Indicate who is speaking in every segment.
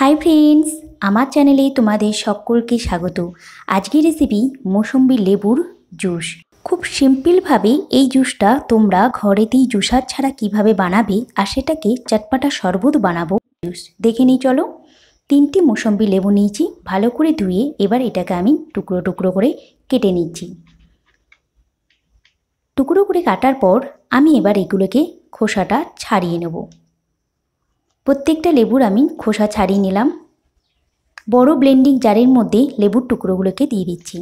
Speaker 1: hi friends আমার চ্যানেলে তোমাদের সকলকে স্বাগত আজকের রেসিপি মৌসম্বি লেবুর জুস খুব সিম্পলভাবে এই জুসটা তোমরা ঘরেতেই জুসার ছাড়া কিভাবে বানাবে আর সেটাকে চটপাটা শরবত বানাবো জুস দেখে নিই চলো তিনটি মৌসম্বি লেবু নিয়েছি ভালো করে ধুয়ে এবার এটাকে আমি টুকরো টুকরো করে কেটে নিচ্ছি টুকরো করে কাটার পর আমি এবার এগুলোকে খোসাটা ছাড়িয়ে নেবো প্রত্যেকটা লেবুর আমি খোসা ছাড়িয়ে নিলাম বড় ব্লেন্ডিং জারের মধ্যে লেবুর টুকরোগুলোকে দিয়ে দিচ্ছি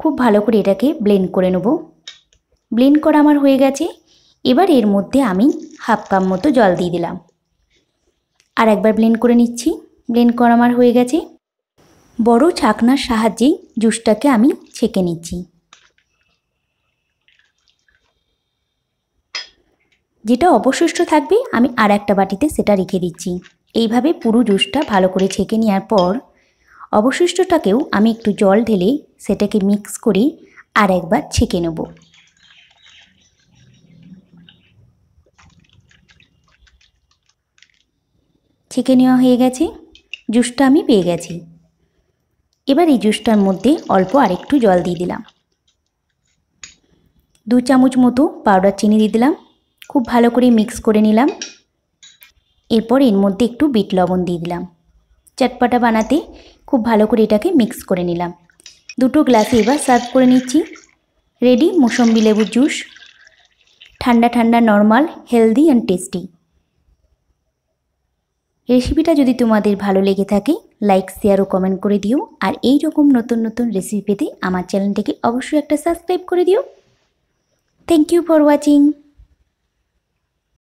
Speaker 1: খুব ভালো করে এটাকে ব্লেন্ড করে নেব ব্লেন্ড করা আমার হয়ে গেছে এবার এর মধ্যে আমি হাফ কাপ মতো জল দিয়ে দিলাম আর একবার ব্লেন্ড করে নিচ্ছি ব্লেন্ড করা আমার হয়ে গেছে বড় ছাকনার সাহায্যে জুসটাকে আমি ছেঁকে নিচ্ছি যেটা অবশিষ্ট থাকবে আমি আর একটা বাটিতে সেটা রেখে দিচ্ছি এইভাবে পুরো জুসটা ভালো করে ছেঁকে নেওয়ার পর অবশিষ্টটাকেও আমি একটু জল ঢেলে সেটাকে মিক্স করে আর একবার ছেঁকে নেব ছেঁকে নেওয়া হয়ে গেছে জুসটা আমি পেয়ে গেছি এবার এই জুসটার মধ্যে অল্প আরেকটু জল দিয়ে দিলাম দু চামচ মতো পাউডার চিনি দিয়ে দিলাম খুব ভালো করে মিক্স করে নিলাম এরপর এর মধ্যে একটু বিট লবণ দিয়ে দিলাম চটপাটা বানাতে খুব ভালো করে এটাকে মিক্স করে নিলাম দুটো গ্লাসে এবার সার্ভ করে নিচ্ছি রেডি মুসম্বি লেবুর জুস ঠান্ডা ঠান্ডা নর্মাল হেলদি অ্যান্ড টেস্টি রেসিপিটা যদি তোমাদের ভালো লেগে থাকে লাইক শেয়ার ও কমেন্ট করে দিও আর এই রকম নতুন নতুন রেসিপি পেতে আমার চ্যানেলটিকে অবশ্যই একটা সাবস্ক্রাইব করে দিও থ্যাংক ইউ ফর ওয়াচিং